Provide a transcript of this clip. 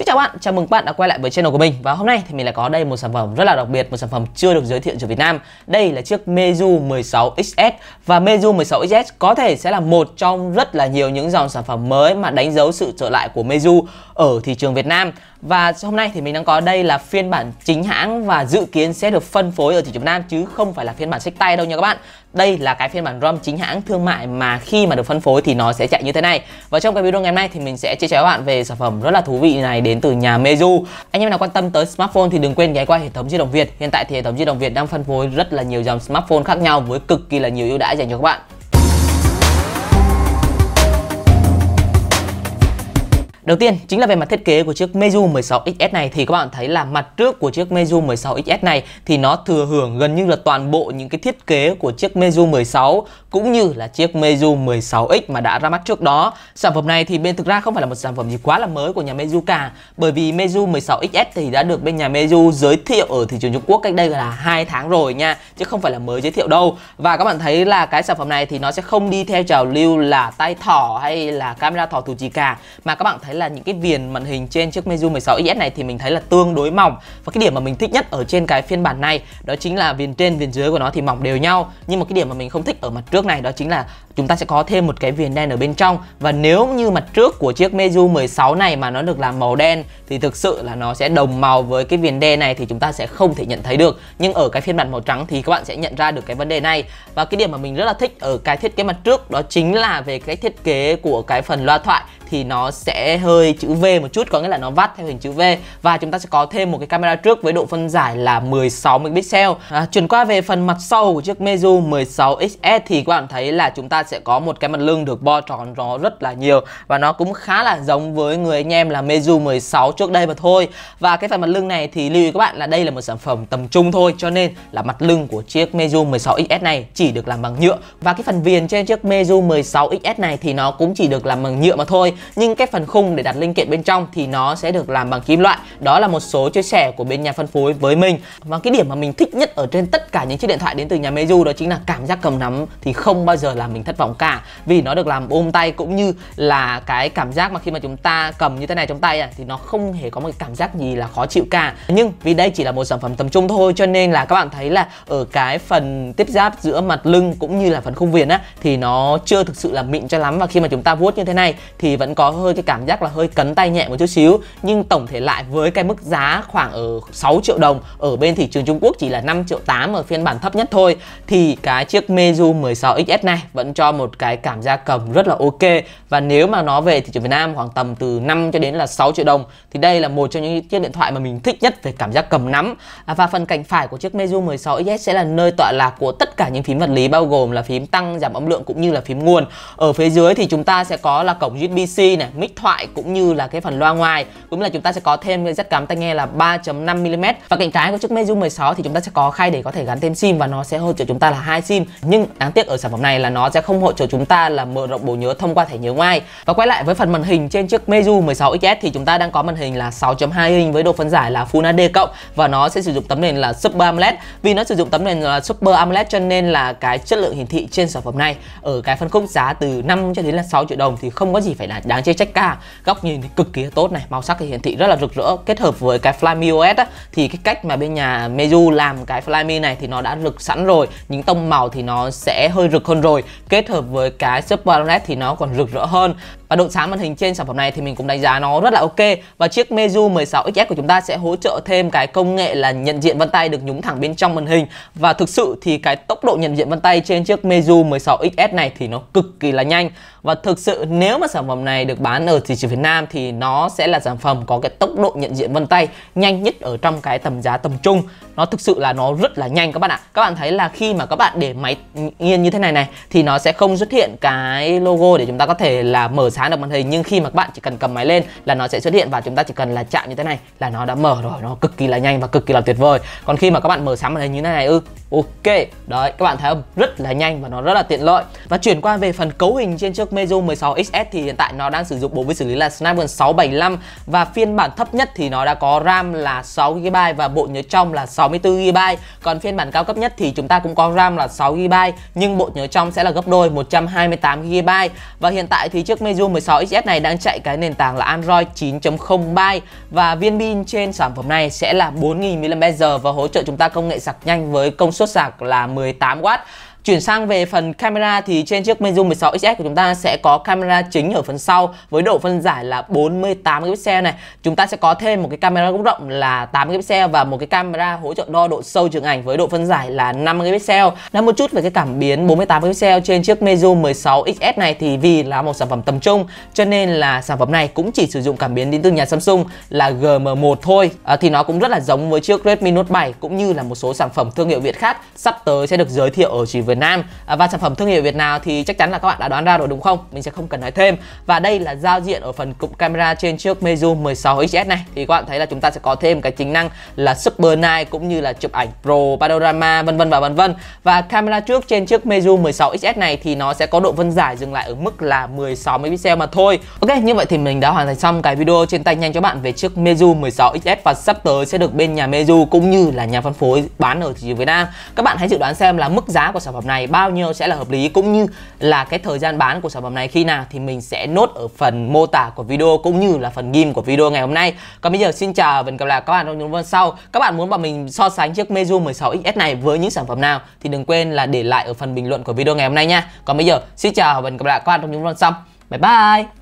Xin chào bạn, chào mừng bạn đã quay lại với channel của mình Và hôm nay thì mình lại có đây một sản phẩm rất là đặc biệt Một sản phẩm chưa được giới thiệu cho Việt Nam Đây là chiếc Meizu 16XS Và Meizu 16XS có thể sẽ là một trong rất là nhiều những dòng sản phẩm mới Mà đánh dấu sự trở lại của Meizu ở thị trường Việt Nam và hôm nay thì mình đang có đây là phiên bản chính hãng và dự kiến sẽ được phân phối ở thị trường Nam chứ không phải là phiên bản sách tay đâu nha các bạn. Đây là cái phiên bản ROM chính hãng thương mại mà khi mà được phân phối thì nó sẽ chạy như thế này. Và trong cái video ngày hôm nay thì mình sẽ chia sẻ các bạn về sản phẩm rất là thú vị này đến từ nhà Meizu. Anh em nào quan tâm tới smartphone thì đừng quên ghé qua hệ thống di động Việt. Hiện tại thì hệ thống di động Việt đang phân phối rất là nhiều dòng smartphone khác nhau với cực kỳ là nhiều ưu đãi dành cho các bạn. Đầu tiên chính là về mặt thiết kế của chiếc Meizu 16XS này thì các bạn thấy là mặt trước của chiếc Meizu 16XS này thì nó thừa hưởng gần như là toàn bộ những cái thiết kế của chiếc Meizu 16 cũng như là chiếc Meizu 16X mà đã ra mắt trước đó. Sản phẩm này thì bên thực ra không phải là một sản phẩm gì quá là mới của nhà Meizu cả bởi vì Meizu 16XS thì đã được bên nhà Meizu giới thiệu ở thị trường Trung Quốc cách đây là hai tháng rồi nha chứ không phải là mới giới thiệu đâu. Và các bạn thấy là cái sản phẩm này thì nó sẽ không đi theo trào lưu là tay thỏ hay là camera thỏ thủ chỉ cả mà các bạn thấy thấy là những cái viền màn hình trên chiếc Meizu 16X này thì mình thấy là tương đối mỏng và cái điểm mà mình thích nhất ở trên cái phiên bản này đó chính là viền trên viền dưới của nó thì mỏng đều nhau nhưng mà cái điểm mà mình không thích ở mặt trước này đó chính là chúng ta sẽ có thêm một cái viền đen ở bên trong và nếu như mặt trước của chiếc Meizu 16 này mà nó được làm màu đen thì thực sự là nó sẽ đồng màu với cái viền đen này thì chúng ta sẽ không thể nhận thấy được nhưng ở cái phiên bản màu trắng thì các bạn sẽ nhận ra được cái vấn đề này và cái điểm mà mình rất là thích ở cái thiết kế mặt trước đó chính là về cái thiết kế của cái phần loa thoại thì nó sẽ hơi chữ V một chút có nghĩa là nó vắt theo hình chữ V và chúng ta sẽ có thêm một cái camera trước với độ phân giải là 16 megapixel à, chuyển qua về phần mặt sau của chiếc Meizu 16 XS thì các bạn thấy là chúng ta sẽ có một cái mặt lưng được bo tròn nó rất là nhiều và nó cũng khá là giống với người anh em là Meizu 16 trước đây mà thôi và cái phần mặt lưng này thì lưu ý các bạn là đây là một sản phẩm tầm trung thôi cho nên là mặt lưng của chiếc Meizu 16XS này chỉ được làm bằng nhựa và cái phần viền trên chiếc Meizu 16XS này thì nó cũng chỉ được làm bằng nhựa mà thôi nhưng cái phần khung để đặt linh kiện bên trong thì nó sẽ được làm bằng kim loại đó là một số chia sẻ của bên nhà phân phối với mình và cái điểm mà mình thích nhất ở trên tất cả những chiếc điện thoại đến từ nhà Meizu đó chính là cảm giác cầm nắm thì không bao giờ làm mình thất thất vọng cả vì nó được làm ôm tay cũng như là cái cảm giác mà khi mà chúng ta cầm như thế này trong tay à, thì nó không hề có một cảm giác gì là khó chịu cả nhưng vì đây chỉ là một sản phẩm tầm trung thôi cho nên là các bạn thấy là ở cái phần tiếp giáp giữa mặt lưng cũng như là phần khung viền á thì nó chưa thực sự là mịn cho lắm và khi mà chúng ta vuốt như thế này thì vẫn có hơi cái cảm giác là hơi cấn tay nhẹ một chút xíu nhưng tổng thể lại với cái mức giá khoảng ở 6 triệu đồng ở bên thị trường Trung Quốc chỉ là 5 triệu 8 ở phiên bản thấp nhất thôi thì cái chiếc Meizu 16XS này vẫn cho cho một cái cảm giác cầm rất là ok và nếu mà nó về thị trường Việt Nam khoảng tầm từ 5 cho đến là 6 triệu đồng thì đây là một trong những chiếc điện thoại mà mình thích nhất về cảm giác cầm nắm à, và phần cạnh phải của chiếc Meizu 16 ES sẽ là nơi tọa lạc của tất cả những phím vật lý bao gồm là phím tăng giảm âm lượng cũng như là phím nguồn ở phía dưới thì chúng ta sẽ có là cổng USB-C này mic thoại cũng như là cái phần loa ngoài cũng như là chúng ta sẽ có thêm cái jack cắm tai nghe là 3.5 mm và cạnh trái của chiếc Meizu 16 thì chúng ta sẽ có khay để có thể gắn thêm sim và nó sẽ hỗ trợ chúng ta là hai sim nhưng đáng tiếc ở sản phẩm này là nó sẽ không không hỗ trợ chúng ta là mở rộng bộ nhớ thông qua thẻ nhớ ngoài. Và quay lại với phần màn hình trên chiếc Meizu 16 XS thì chúng ta đang có màn hình là 6.2 inch với độ phân giải là Full HD cộng và nó sẽ sử dụng tấm nền là Super AMOLED. Vì nó sử dụng tấm nền là Super AMOLED cho nên là cái chất lượng hiển thị trên sản phẩm này ở cái phân khúc giá từ 5 cho đến là 6 triệu đồng thì không có gì phải là đáng chê trách cả. Góc nhìn thì cực kỳ tốt này, màu sắc thì hiển thị rất là rực rỡ kết hợp với cái Flyme OS á, thì cái cách mà bên nhà Meizu làm cái Flyme này thì nó đã rực sẵn rồi, những tông màu thì nó sẽ hơi rực hơn rồi. Kết kết hợp với cái Super Lunet thì nó còn rực rỡ hơn và độ sáng màn hình trên sản phẩm này thì mình cũng đánh giá nó rất là ok Và chiếc Meizu 16XS của chúng ta sẽ hỗ trợ thêm cái công nghệ là nhận diện vân tay được nhúng thẳng bên trong màn hình Và thực sự thì cái tốc độ nhận diện vân tay trên chiếc Meizu 16XS này thì nó cực kỳ là nhanh Và thực sự nếu mà sản phẩm này được bán ở thị trường Việt Nam thì nó sẽ là sản phẩm có cái tốc độ nhận diện vân tay nhanh nhất ở trong cái tầm giá tầm trung Nó thực sự là nó rất là nhanh các bạn ạ Các bạn thấy là khi mà các bạn để máy nghiêng như thế này này thì nó sẽ không xuất hiện cái logo để chúng ta có thể là mở sáng sáng được màn hình nhưng khi mà các bạn chỉ cần cầm máy lên là nó sẽ xuất hiện và chúng ta chỉ cần là chạm như thế này là nó đã mở rồi nó cực kỳ là nhanh và cực kỳ là tuyệt vời còn khi mà các bạn mở sáng màn hình như thế này ư ừ, Ok, đấy các bạn thấy không? Rất là nhanh và nó rất là tiện lợi. Và chuyển qua về phần cấu hình trên chiếc Meizu 16 XS thì hiện tại nó đang sử dụng bộ vi xử lý là Snapdragon 675 và phiên bản thấp nhất thì nó đã có RAM là 6 GB và bộ nhớ trong là 64 GB. Còn phiên bản cao cấp nhất thì chúng ta cũng có RAM là 6 GB nhưng bộ nhớ trong sẽ là gấp đôi 128 GB. Và hiện tại thì chiếc Meizu 16 XS này đang chạy cái nền tảng là Android 9.0 Pie và viên pin trên sản phẩm này sẽ là 4000 mAh và hỗ trợ chúng ta công nghệ sạc nhanh với công suất xuất sạc là 18W Chuyển sang về phần camera thì trên chiếc Meizu 16 XS của chúng ta sẽ có camera chính ở phần sau với độ phân giải là 48 megapixel này. Chúng ta sẽ có thêm một cái camera góc rộng là 8 megapixel và một cái camera hỗ trợ đo độ sâu trường ảnh với độ phân giải là 5 megapixel Nói một chút về cái cảm biến 48 megapixel trên chiếc Meizu 16 XS này thì vì là một sản phẩm tầm trung cho nên là sản phẩm này cũng chỉ sử dụng cảm biến đến từ nhà Samsung là GM1 thôi. À, thì nó cũng rất là giống với chiếc Redmi Note 7 cũng như là một số sản phẩm thương hiệu Việt khác sắp tới sẽ được giới thiệu ở chỉ với Việt Nam à, và sản phẩm thương hiệu Việt nào thì chắc chắn là các bạn đã đoán ra rồi đúng không? Mình sẽ không cần nói thêm. Và đây là giao diện ở phần cụm camera trên chiếc Meizu 16XS này thì các bạn thấy là chúng ta sẽ có thêm cái tính năng là Super Night cũng như là chụp ảnh Pro Panorama vân vân và vân vân. Và camera trước trên chiếc Meizu 16XS này thì nó sẽ có độ phân giải dừng lại ở mức là 16 megapixel mà thôi. Ok, như vậy thì mình đã hoàn thành xong cái video trên tay nhanh cho bạn về chiếc Meizu 16XS và sắp tới sẽ được bên nhà Meizu cũng như là nhà phân phối bán ở thị trường Việt Nam. Các bạn hãy dự đoán xem là mức giá của sản phẩm phẩm này bao nhiêu sẽ là hợp lý cũng như là cái thời gian bán của sản phẩm này khi nào thì mình sẽ nốt ở phần mô tả của video cũng như là phần ghim của video ngày hôm nay. Còn bây giờ xin chào và hẹn gặp lại các bạn trong những video sau. Các bạn muốn bọn mình so sánh chiếc Meizu 16XS này với những sản phẩm nào thì đừng quên là để lại ở phần bình luận của video ngày hôm nay nha. Còn bây giờ xin chào và hẹn gặp lại các bạn trong những video sau. Bye bye.